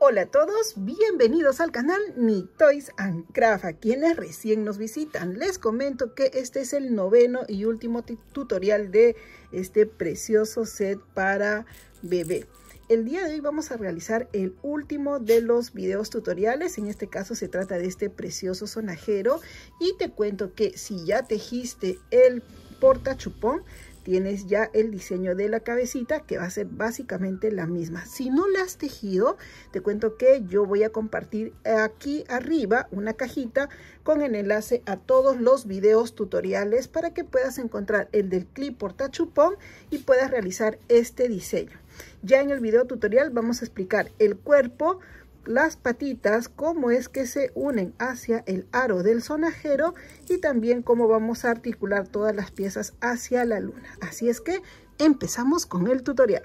Hola a todos, bienvenidos al canal Mi Toys and Craft. A quienes recién nos visitan, les comento que este es el noveno y último tutorial de este precioso set para bebé. El día de hoy vamos a realizar el último de los videos tutoriales, en este caso se trata de este precioso sonajero y te cuento que si ya tejiste el porta chupón, tienes ya el diseño de la cabecita que va a ser básicamente la misma. Si no la has tejido, te cuento que yo voy a compartir aquí arriba una cajita con el enlace a todos los videos tutoriales para que puedas encontrar el del clip portachupón y puedas realizar este diseño. Ya en el video tutorial vamos a explicar el cuerpo, las patitas, cómo es que se unen hacia el aro del sonajero y también cómo vamos a articular todas las piezas hacia la luna. Así es que empezamos con el tutorial.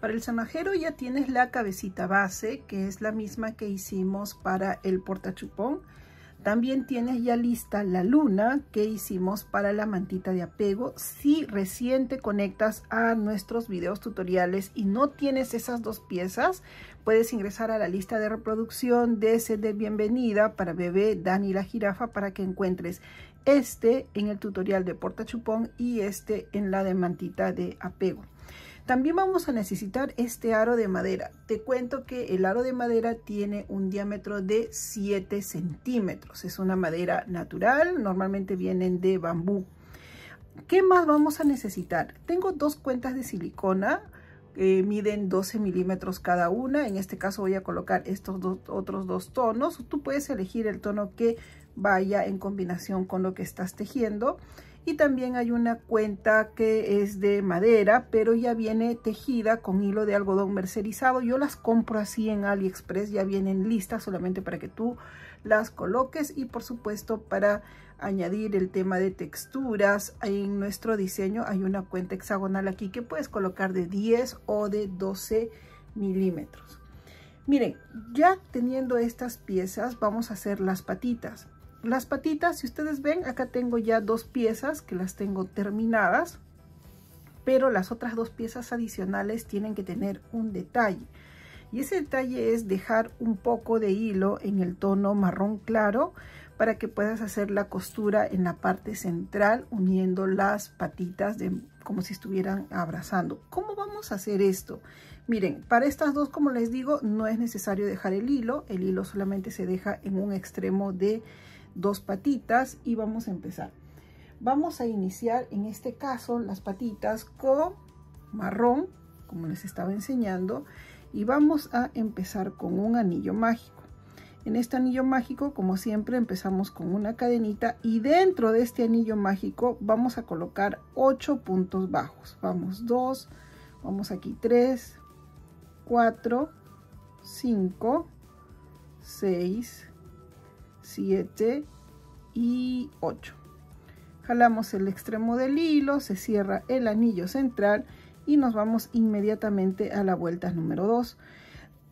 Para el sonajero ya tienes la cabecita base, que es la misma que hicimos para el portachupón. También tienes ya lista la luna que hicimos para la mantita de apego. Si recién te conectas a nuestros videos tutoriales y no tienes esas dos piezas, puedes ingresar a la lista de reproducción de CD bienvenida para bebé Dani la jirafa para que encuentres este en el tutorial de porta chupón y este en la de mantita de apego. También vamos a necesitar este aro de madera. Te cuento que el aro de madera tiene un diámetro de 7 centímetros. Es una madera natural, normalmente vienen de bambú. ¿Qué más vamos a necesitar? Tengo dos cuentas de silicona, que eh, miden 12 milímetros cada una. En este caso voy a colocar estos dos, otros dos tonos. Tú puedes elegir el tono que vaya en combinación con lo que estás tejiendo. Y también hay una cuenta que es de madera, pero ya viene tejida con hilo de algodón mercerizado. Yo las compro así en AliExpress, ya vienen listas solamente para que tú las coloques y por supuesto para añadir el tema de texturas en nuestro diseño hay una cuenta hexagonal aquí que puedes colocar de 10 o de 12 milímetros miren ya teniendo estas piezas vamos a hacer las patitas las patitas, si ustedes ven, acá tengo ya dos piezas que las tengo terminadas, pero las otras dos piezas adicionales tienen que tener un detalle. Y ese detalle es dejar un poco de hilo en el tono marrón claro para que puedas hacer la costura en la parte central uniendo las patitas de, como si estuvieran abrazando. ¿Cómo vamos a hacer esto? Miren, para estas dos, como les digo, no es necesario dejar el hilo. El hilo solamente se deja en un extremo de dos patitas y vamos a empezar. Vamos a iniciar en este caso las patitas con marrón, como les estaba enseñando, y vamos a empezar con un anillo mágico. En este anillo mágico, como siempre, empezamos con una cadenita y dentro de este anillo mágico vamos a colocar 8 puntos bajos. Vamos 2, vamos aquí 3, 4, 5, seis 7 y 8. Jalamos el extremo del hilo, se cierra el anillo central y nos vamos inmediatamente a la vuelta número 2.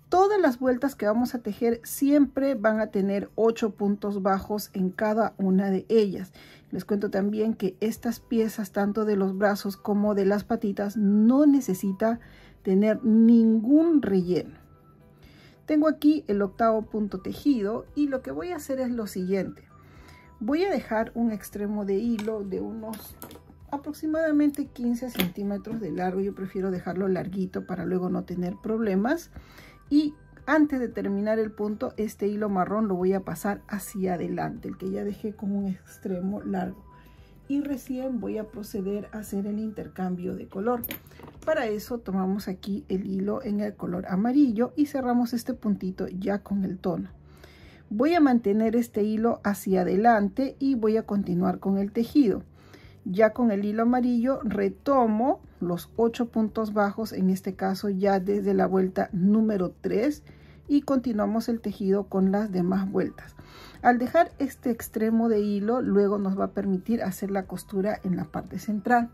Todas las vueltas que vamos a tejer siempre van a tener 8 puntos bajos en cada una de ellas. Les cuento también que estas piezas, tanto de los brazos como de las patitas, no necesita tener ningún relleno. Tengo aquí el octavo punto tejido y lo que voy a hacer es lo siguiente. Voy a dejar un extremo de hilo de unos aproximadamente 15 centímetros de largo. Yo prefiero dejarlo larguito para luego no tener problemas. Y antes de terminar el punto, este hilo marrón lo voy a pasar hacia adelante, el que ya dejé con un extremo largo y recién voy a proceder a hacer el intercambio de color. Para eso tomamos aquí el hilo en el color amarillo y cerramos este puntito ya con el tono. Voy a mantener este hilo hacia adelante y voy a continuar con el tejido. Ya con el hilo amarillo retomo los ocho puntos bajos, en este caso ya desde la vuelta número 3 y continuamos el tejido con las demás vueltas. Al dejar este extremo de hilo, luego nos va a permitir hacer la costura en la parte central,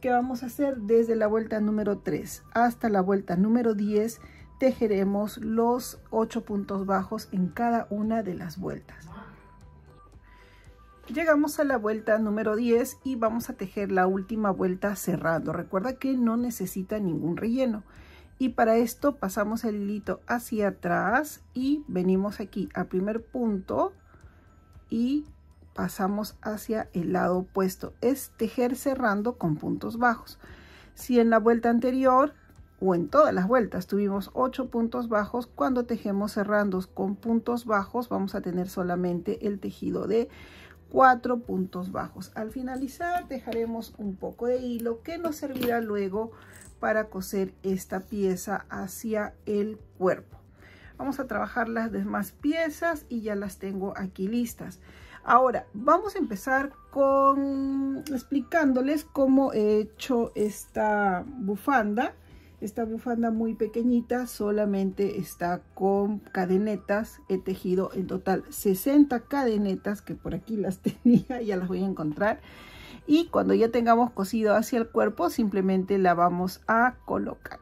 que vamos a hacer desde la vuelta número 3 hasta la vuelta número 10, tejeremos los 8 puntos bajos en cada una de las vueltas. Llegamos a la vuelta número 10 y vamos a tejer la última vuelta cerrando. Recuerda que no necesita ningún relleno y para esto pasamos el hilito hacia atrás y venimos aquí al primer punto y pasamos hacia el lado opuesto es tejer cerrando con puntos bajos si en la vuelta anterior o en todas las vueltas tuvimos 8 puntos bajos cuando tejemos cerrando con puntos bajos vamos a tener solamente el tejido de 4 puntos bajos al finalizar dejaremos un poco de hilo que nos servirá luego para coser esta pieza hacia el cuerpo. Vamos a trabajar las demás piezas y ya las tengo aquí listas. Ahora, vamos a empezar con explicándoles cómo he hecho esta bufanda. Esta bufanda muy pequeñita solamente está con cadenetas. He tejido en total 60 cadenetas que por aquí las tenía, ya las voy a encontrar y cuando ya tengamos cosido hacia el cuerpo simplemente la vamos a colocar.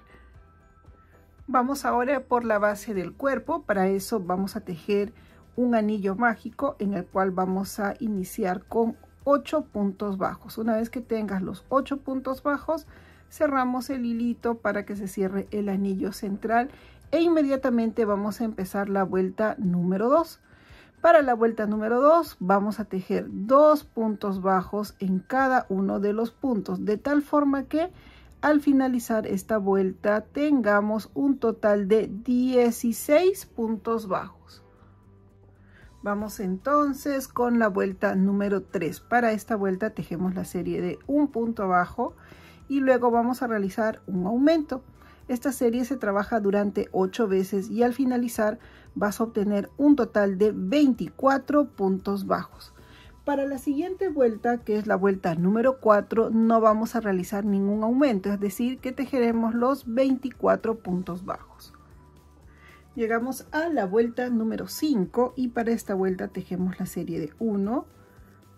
Vamos ahora por la base del cuerpo, para eso vamos a tejer un anillo mágico en el cual vamos a iniciar con 8 puntos bajos. Una vez que tengas los 8 puntos bajos, cerramos el hilito para que se cierre el anillo central e inmediatamente vamos a empezar la vuelta número 2. Para la vuelta número 2 vamos a tejer dos puntos bajos en cada uno de los puntos, de tal forma que al finalizar esta vuelta tengamos un total de 16 puntos bajos. Vamos entonces con la vuelta número 3. Para esta vuelta tejemos la serie de un punto bajo y luego vamos a realizar un aumento. Esta serie se trabaja durante 8 veces y al finalizar vas a obtener un total de 24 puntos bajos. Para la siguiente vuelta, que es la vuelta número 4, no vamos a realizar ningún aumento, es decir, que tejeremos los 24 puntos bajos. Llegamos a la vuelta número 5 y para esta vuelta tejemos la serie de 1,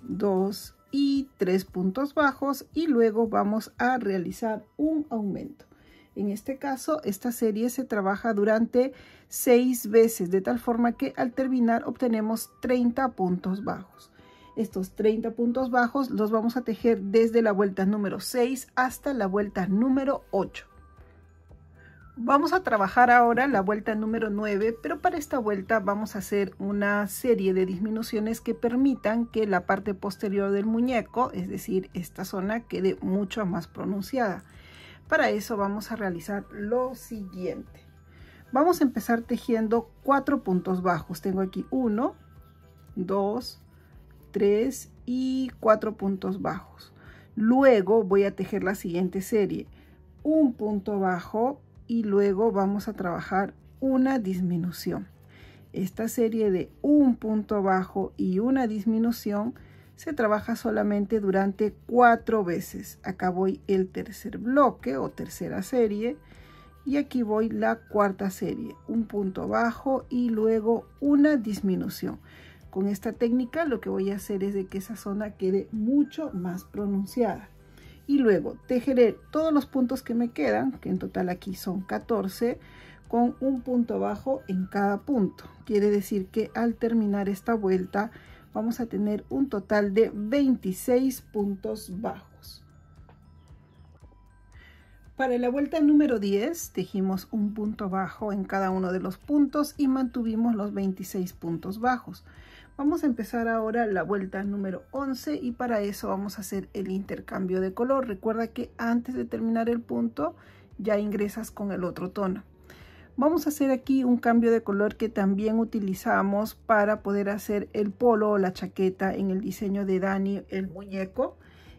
2 y 3 puntos bajos y luego vamos a realizar un aumento. En este caso, esta serie se trabaja durante seis veces, de tal forma que al terminar obtenemos 30 puntos bajos. Estos 30 puntos bajos los vamos a tejer desde la vuelta número 6 hasta la vuelta número 8. Vamos a trabajar ahora la vuelta número 9, pero para esta vuelta vamos a hacer una serie de disminuciones que permitan que la parte posterior del muñeco, es decir, esta zona, quede mucho más pronunciada para eso vamos a realizar lo siguiente. Vamos a empezar tejiendo cuatro puntos bajos. Tengo aquí uno, dos, tres y cuatro puntos bajos. Luego voy a tejer la siguiente serie. Un punto bajo y luego vamos a trabajar una disminución. Esta serie de un punto bajo y una disminución se trabaja solamente durante cuatro veces. Acá voy el tercer bloque o tercera serie y aquí voy la cuarta serie. Un punto bajo y luego una disminución. Con esta técnica lo que voy a hacer es de que esa zona quede mucho más pronunciada. Y luego tejeré todos los puntos que me quedan, que en total aquí son 14, con un punto bajo en cada punto. Quiere decir que al terminar esta vuelta vamos a tener un total de 26 puntos bajos. Para la vuelta número 10 tejimos un punto bajo en cada uno de los puntos y mantuvimos los 26 puntos bajos. Vamos a empezar ahora la vuelta número 11 y para eso vamos a hacer el intercambio de color. Recuerda que antes de terminar el punto ya ingresas con el otro tono. Vamos a hacer aquí un cambio de color que también utilizamos para poder hacer el polo o la chaqueta en el diseño de Dani, el muñeco.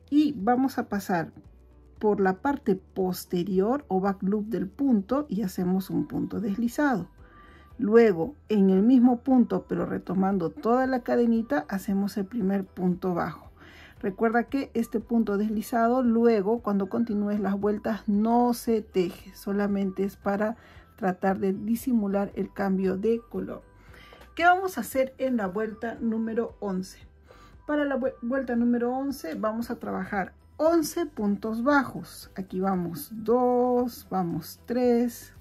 Y vamos a pasar por la parte posterior o back loop del punto y hacemos un punto deslizado. Luego, en el mismo punto, pero retomando toda la cadenita, hacemos el primer punto bajo. Recuerda que este punto deslizado, luego, cuando continúes las vueltas, no se teje, solamente es para tratar de disimular el cambio de color. ¿Qué vamos a hacer en la vuelta número 11? Para la vuelta número 11 vamos a trabajar 11 puntos bajos. Aquí vamos 2, vamos 3,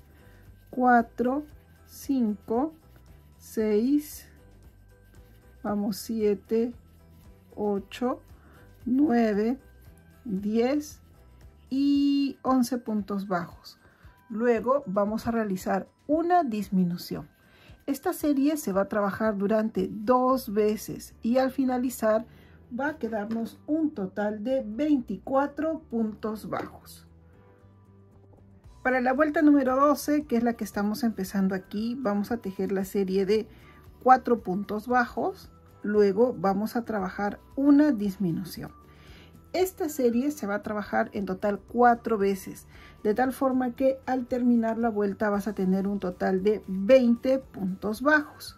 4, 5, 6, vamos 7, 8, 9, 10 y 11 puntos bajos. Luego vamos a realizar una disminución. Esta serie se va a trabajar durante dos veces y al finalizar va a quedarnos un total de 24 puntos bajos. Para la vuelta número 12, que es la que estamos empezando aquí, vamos a tejer la serie de 4 puntos bajos, luego vamos a trabajar una disminución. Esta serie se va a trabajar en total 4 veces de tal forma que al terminar la vuelta vas a tener un total de 20 puntos bajos.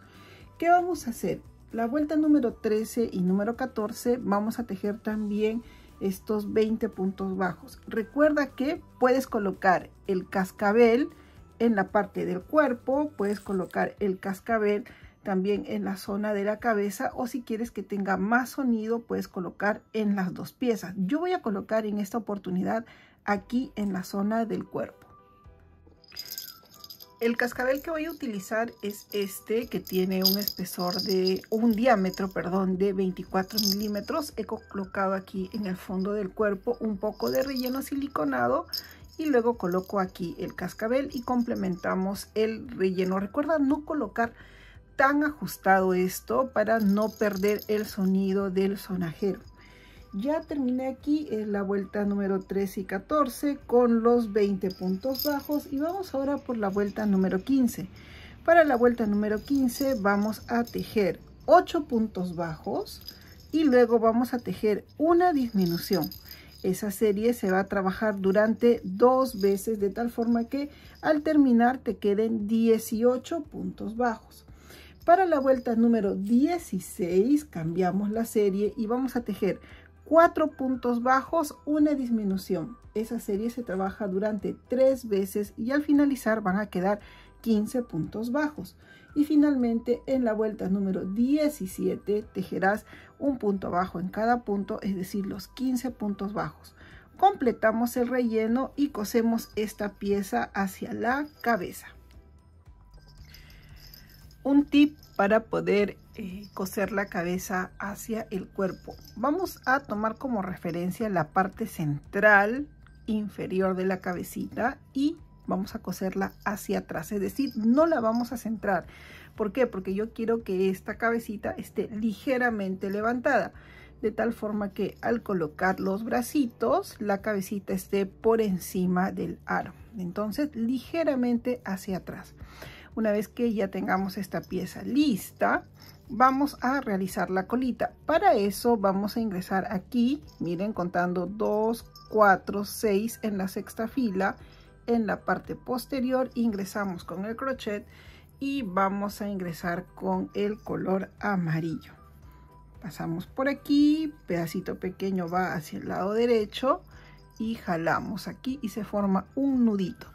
¿Qué vamos a hacer? La vuelta número 13 y número 14 vamos a tejer también estos 20 puntos bajos. Recuerda que puedes colocar el cascabel en la parte del cuerpo, puedes colocar el cascabel también en la zona de la cabeza o si quieres que tenga más sonido puedes colocar en las dos piezas. Yo voy a colocar en esta oportunidad aquí en la zona del cuerpo. El cascabel que voy a utilizar es este que tiene un espesor de, un diámetro, perdón, de 24 milímetros. He colocado aquí en el fondo del cuerpo un poco de relleno siliconado y luego coloco aquí el cascabel y complementamos el relleno. Recuerda no colocar tan ajustado esto para no perder el sonido del sonajero. Ya terminé aquí en eh, la vuelta número 3 y 14 con los 20 puntos bajos y vamos ahora por la vuelta número 15. Para la vuelta número 15 vamos a tejer 8 puntos bajos y luego vamos a tejer una disminución. Esa serie se va a trabajar durante dos veces de tal forma que al terminar te queden 18 puntos bajos. Para la vuelta número 16 cambiamos la serie y vamos a tejer cuatro puntos bajos, una disminución. Esa serie se trabaja durante tres veces y al finalizar van a quedar 15 puntos bajos. Y finalmente en la vuelta número 17 tejerás un punto bajo en cada punto, es decir, los 15 puntos bajos. Completamos el relleno y cosemos esta pieza hacia la cabeza. Un tip para poder eh, coser la cabeza hacia el cuerpo. Vamos a tomar como referencia la parte central inferior de la cabecita y vamos a coserla hacia atrás, es decir, no la vamos a centrar. ¿Por qué? Porque yo quiero que esta cabecita esté ligeramente levantada, de tal forma que al colocar los bracitos, la cabecita esté por encima del aro. Entonces, ligeramente hacia atrás. Una vez que ya tengamos esta pieza lista, vamos a realizar la colita. Para eso vamos a ingresar aquí, miren contando 2, 4, 6 en la sexta fila. En la parte posterior ingresamos con el crochet y vamos a ingresar con el color amarillo. Pasamos por aquí, pedacito pequeño va hacia el lado derecho y jalamos aquí y se forma un nudito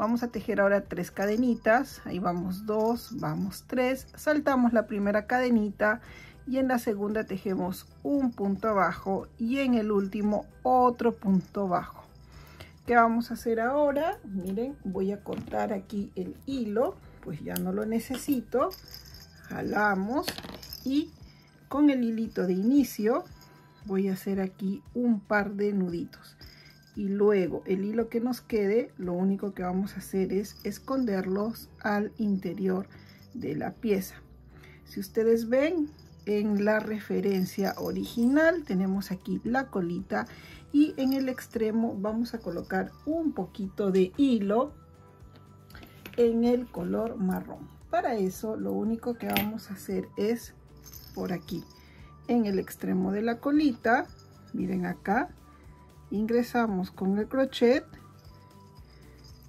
vamos a tejer ahora tres cadenitas ahí vamos dos vamos tres saltamos la primera cadenita y en la segunda tejemos un punto abajo y en el último otro punto bajo ¿Qué vamos a hacer ahora? Miren, voy a cortar aquí el hilo, pues ya no lo necesito. Jalamos y con el hilito de inicio voy a hacer aquí un par de nuditos y luego el hilo que nos quede lo único que vamos a hacer es esconderlos al interior de la pieza si ustedes ven en la referencia original tenemos aquí la colita y en el extremo vamos a colocar un poquito de hilo en el color marrón para eso lo único que vamos a hacer es por aquí en el extremo de la colita miren acá ingresamos con el crochet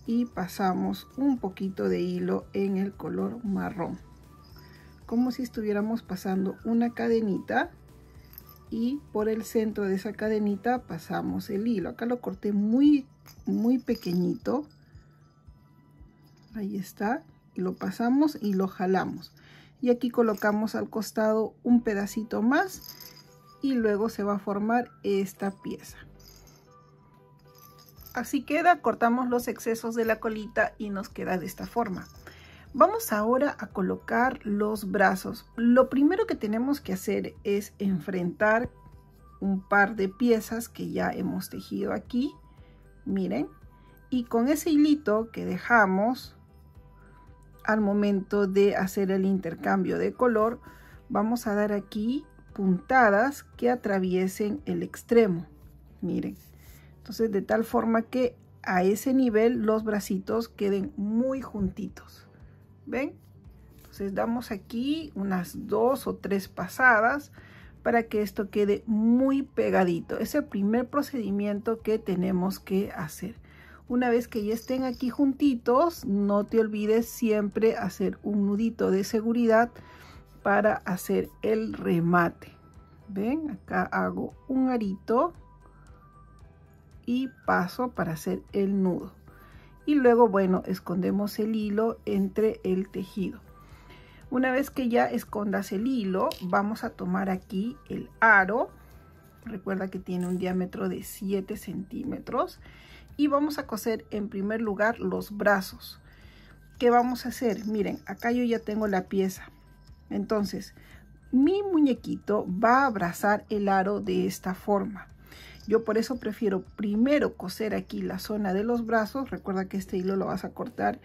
y pasamos un poquito de hilo en el color marrón como si estuviéramos pasando una cadenita y por el centro de esa cadenita pasamos el hilo acá lo corté muy muy pequeñito ahí está y lo pasamos y lo jalamos y aquí colocamos al costado un pedacito más y luego se va a formar esta pieza Así queda, cortamos los excesos de la colita y nos queda de esta forma. Vamos ahora a colocar los brazos. Lo primero que tenemos que hacer es enfrentar un par de piezas que ya hemos tejido aquí. Miren. Y con ese hilito que dejamos al momento de hacer el intercambio de color, vamos a dar aquí puntadas que atraviesen el extremo. Miren. Entonces, de tal forma que a ese nivel los bracitos queden muy juntitos. ¿Ven? Entonces damos aquí unas dos o tres pasadas para que esto quede muy pegadito. Es el primer procedimiento que tenemos que hacer. Una vez que ya estén aquí juntitos, no te olvides siempre hacer un nudito de seguridad para hacer el remate. ¿Ven? Acá hago un arito y paso para hacer el nudo y luego bueno escondemos el hilo entre el tejido una vez que ya escondas el hilo vamos a tomar aquí el aro recuerda que tiene un diámetro de 7 centímetros y vamos a coser en primer lugar los brazos ¿qué vamos a hacer? miren acá yo ya tengo la pieza entonces mi muñequito va a abrazar el aro de esta forma yo por eso prefiero primero coser aquí la zona de los brazos. Recuerda que este hilo lo vas a cortar.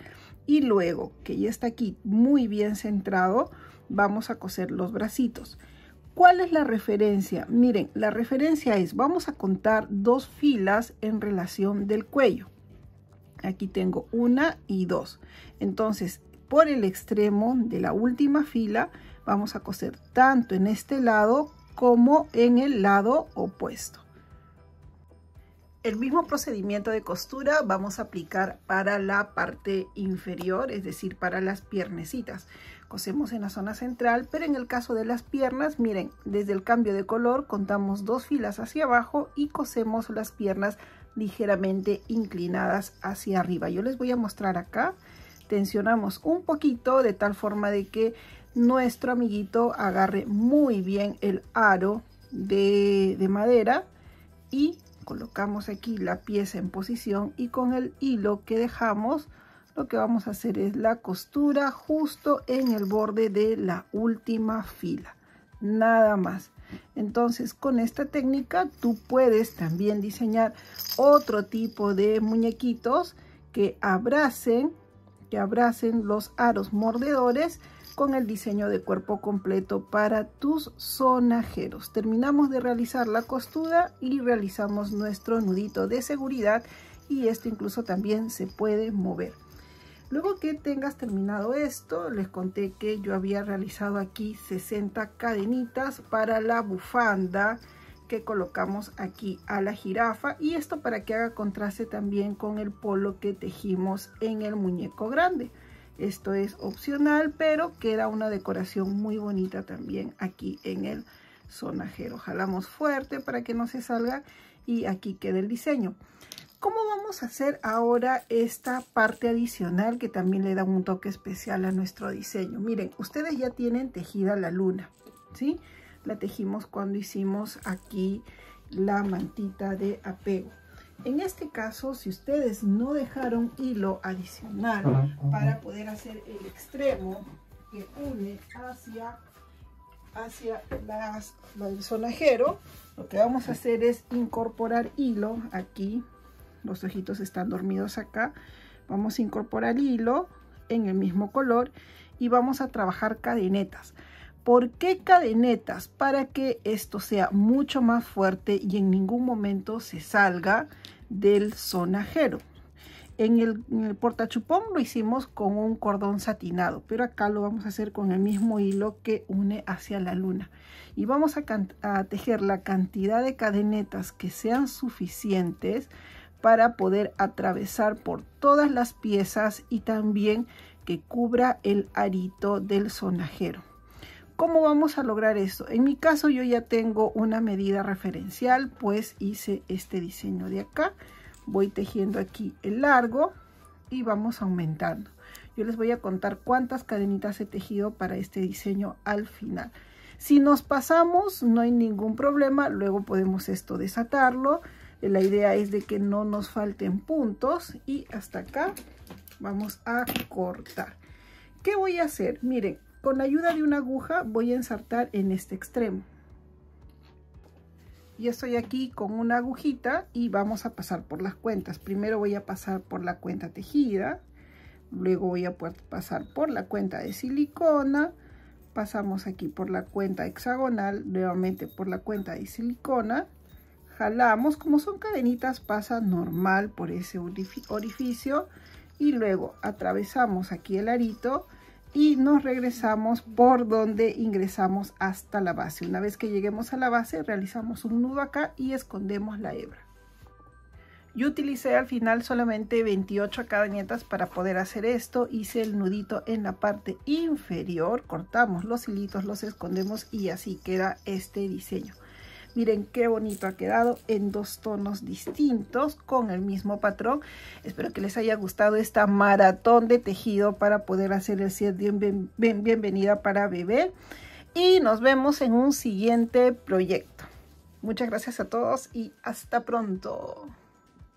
Y luego, que ya está aquí muy bien centrado, vamos a coser los bracitos. ¿Cuál es la referencia? Miren, la referencia es, vamos a contar dos filas en relación del cuello. Aquí tengo una y dos. Entonces, por el extremo de la última fila, vamos a coser tanto en este lado como en el lado opuesto. El mismo procedimiento de costura vamos a aplicar para la parte inferior, es decir, para las piernecitas. Cosemos en la zona central, pero en el caso de las piernas, miren, desde el cambio de color contamos dos filas hacia abajo y cosemos las piernas ligeramente inclinadas hacia arriba. Yo les voy a mostrar acá, tensionamos un poquito de tal forma de que nuestro amiguito agarre muy bien el aro de, de madera y colocamos aquí la pieza en posición y con el hilo que dejamos lo que vamos a hacer es la costura justo en el borde de la última fila nada más entonces con esta técnica tú puedes también diseñar otro tipo de muñequitos que abracen que abracen los aros mordedores con el diseño de cuerpo completo para tus sonajeros. Terminamos de realizar la costura y realizamos nuestro nudito de seguridad y esto incluso también se puede mover. Luego que tengas terminado esto, les conté que yo había realizado aquí 60 cadenitas para la bufanda que colocamos aquí a la jirafa y esto para que haga contraste también con el polo que tejimos en el muñeco grande. Esto es opcional, pero queda una decoración muy bonita también aquí en el sonajero. Jalamos fuerte para que no se salga y aquí queda el diseño. ¿Cómo vamos a hacer ahora esta parte adicional que también le da un toque especial a nuestro diseño? Miren, ustedes ya tienen tejida la luna, ¿sí? La tejimos cuando hicimos aquí la mantita de apego. En este caso, si ustedes no dejaron hilo adicional para poder hacer el extremo que une hacia, hacia el sonajero, lo que vamos a hacer es incorporar hilo aquí. Los ojitos están dormidos acá. Vamos a incorporar hilo en el mismo color y vamos a trabajar cadenetas. ¿Por qué cadenetas? Para que esto sea mucho más fuerte y en ningún momento se salga del sonajero. En el, portachupón lo hicimos con un cordón satinado, pero acá lo vamos a hacer con el mismo hilo que une hacia la luna. Y vamos a, a tejer la cantidad de cadenetas que sean suficientes para poder atravesar por todas las piezas y también que cubra el arito del sonajero. ¿Cómo vamos a lograr esto? En mi caso yo ya tengo una medida referencial, pues hice este diseño de acá. Voy tejiendo aquí el largo y vamos aumentando. Yo les voy a contar cuántas cadenitas he tejido para este diseño al final. Si nos pasamos, no hay ningún problema. Luego podemos esto desatarlo. La idea es de que no nos falten puntos. Y hasta acá vamos a cortar. ¿Qué voy a hacer? Miren, con la ayuda de una aguja voy a ensartar en este extremo. Ya estoy aquí con una agujita y vamos a pasar por las cuentas. Primero voy a pasar por la cuenta tejida, luego voy a pasar por la cuenta de silicona, pasamos aquí por la cuenta hexagonal, nuevamente por la cuenta de silicona, jalamos, como son cadenitas pasa normal por ese orificio y luego atravesamos aquí el arito y nos regresamos por donde ingresamos hasta la base. Una vez que lleguemos a la base realizamos un nudo acá y escondemos la hebra. Yo utilicé al final solamente 28 cadenetas para poder hacer esto. Hice el nudito en la parte inferior, cortamos los hilitos, los escondemos y así queda este diseño. Miren qué bonito ha quedado en dos tonos distintos con el mismo patrón. Espero que les haya gustado esta maratón de tejido para poder hacer el bienvenida para bebé. Y nos vemos en un siguiente proyecto. Muchas gracias a todos y hasta pronto.